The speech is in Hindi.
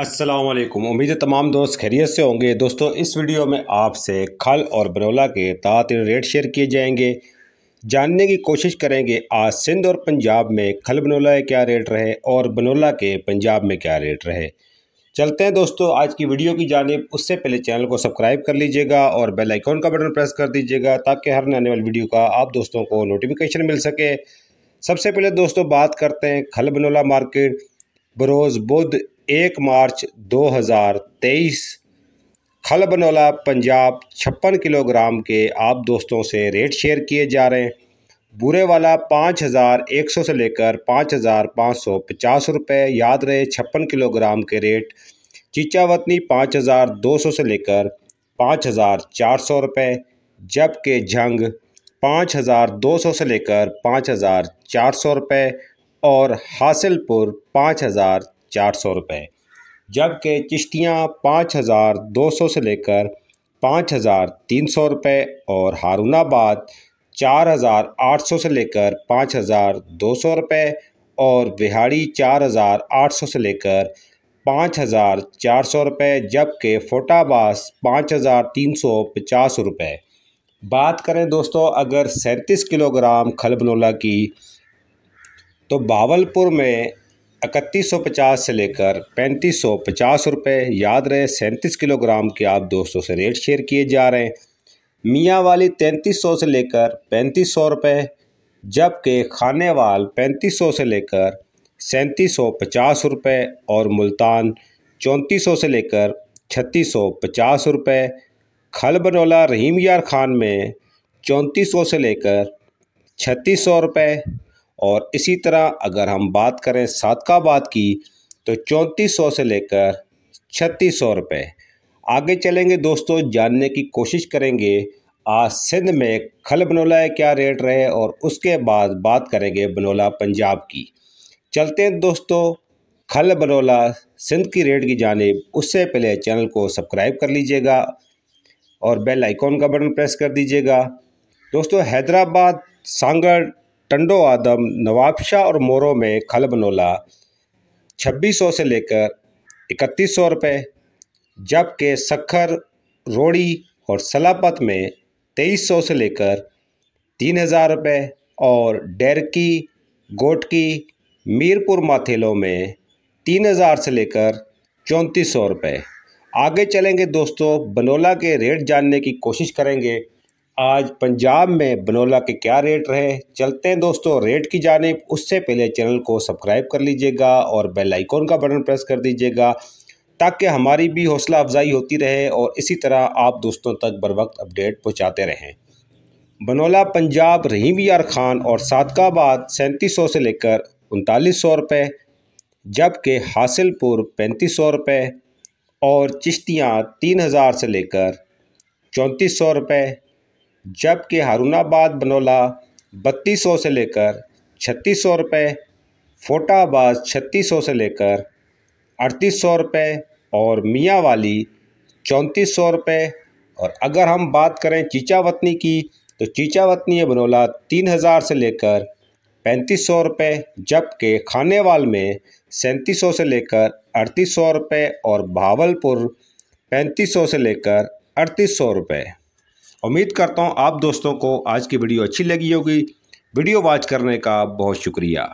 असलम उम्मीद है तमाम दोस्त खैरियत से होंगे दोस्तों इस वीडियो में आपसे खल और बनोला के तातिन रेट शेयर किए जाएंगे जानने की कोशिश करेंगे आज सिंध और पंजाब में खल बनोला के क्या रेट रहे और बनोला के पंजाब में क्या रेट रहे चलते हैं दोस्तों आज की वीडियो की जानब उससे पहले चैनल को सब्सक्राइब कर लीजिएगा और बेल आइकॉन का बटन प्रेस कर दीजिएगा ताकि हर आने वाली वीडियो का आप दोस्तों को नोटिफिकेशन मिल सके सबसे पहले दोस्तों बात करते हैं खल बनोला मार्केट बरोज़ बुद्ध एक मार्च 2023 खलबनौला पंजाब छप्पन किलोग्राम के आप दोस्तों से रेट शेयर किए जा रहे हैं बुरे वाला पाँच हज़ार एक सौ से लेकर पाँच हज़ार पाँच सौ पचास रुपये याद रहे छप्पन किलोग्राम के रेट चिचावतनी 5,200 पाँच हज़ार दो सौ से लेकर पाँच हज़ार चार सौ रुपये जबकि जंग पाँच हज़ार दो सौ से लेकर पाँच हज़ार चार सौ और हासिलपुर पाँच हज़ार चार सौ रुपये जबकि चिश्तियाँ पाँच हज़ार दो सौ से लेकर पाँच हज़ार तीन सौ रुपये और हारूनाबाद चार हज़ार आठ सौ से लेकर पाँच हज़ार दो सौ रुपये और बिहाड़ी चार हज़ार आठ सौ से लेकर पाँच हज़ार चार सौ रुपये जबकि फोटाबास पाँच हज़ार तीन सौ पचास रुपये बात करें दोस्तों अगर सैंतीस किलोग्राम खलबनोला की तो बावलपुर में इकतीस सौ पचास से लेकर पैंतीस सौ पचास रुपये याद रहे सैंतीस किलोग्राम के आप दोस्तों से रेट शेयर किए जा रहे हैं मियाँ वाली तैंतीस सौ से लेकर पैंतीस सौ रुपये जबकि खाने वाल पैंतीस सौ से लेकर सैंतीस सौ पचास रुपये और मुल्तान चौंतीस सौ से लेकर छत्तीस सौ पचास रुपये खल खलबनौला रहीम यार खान में चौंतीस सौ से लेकर छत्तीस सौ रुपये और इसी तरह अगर हम बात करें सादकाबाद की तो चौंतीस सौ से लेकर छत्तीस सौ रुपये आगे चलेंगे दोस्तों जानने की कोशिश करेंगे आज सिंध में खल बनोला क्या रेट रहे और उसके बाद बात करेंगे बनोला पंजाब की चलते हैं दोस्तों खल बनोला सिंध की रेट की जानब उससे पहले चैनल को सब्सक्राइब कर लीजिएगा और बेल आइकॉन का बटन प्रेस कर दीजिएगा दोस्तों हैदराबाद सांगढ़ टंडो आदम नवाबशाह और मोरों में खल बनोला छब्बीस सौ से लेकर इकतीस सौ रुपये जबकि सखर रोड़ी और सलापत में तेईस सौ से लेकर तीन हज़ार रुपये और डेरकी गोटकी मीरपुर माथेलों में तीन हज़ार से लेकर चौंतीस सौ रुपये आगे चलेंगे दोस्तों बनोला के रेट जानने की कोशिश करेंगे आज पंजाब में बनोला के क्या रेट रहे चलते हैं दोस्तों रेट की जानब उससे पहले चैनल को सब्सक्राइब कर लीजिएगा और बेल आइकॉन का बटन प्रेस कर दीजिएगा ताकि हमारी भी हौसला अफजाई होती रहे और इसी तरह आप दोस्तों तक बर वक्त अपडेट पहुँचाते रहें बनोला पंजाब रहीम यार खान और सादकाबाद सैंतीस सौ से लेकर उनतालीस सौ रुपये जबकि हासिलपुर पैंतीस सौ रुपये और चिश्तियाँ तीन हज़ार से लेकर चौंतीस सौ रुपये जबकि हारूनाबाद बनोला बत्तीस सौ से लेकर छत्तीस सौ रुपये फोटाबाज छत्तीस सौ से लेकर अड़तीस सौ रुपये और मियाँ वाली चौंतीस सौ रुपये और अगर हम बात करें चीचावतनी की तो चीचावतनी बनौला बनोला तीन हज़ार से लेकर पैंतीस सौ रुपये जबकि खानेवाल में सैंतीस सौ से लेकर अड़तीस सौ रुपये और भावलपुर पैंतीस सौ से लेकर अड़तीस सौ रुपये उम्मीद करता हूँ आप दोस्तों को आज की वीडियो अच्छी लगी होगी वीडियो वॉच करने का बहुत शुक्रिया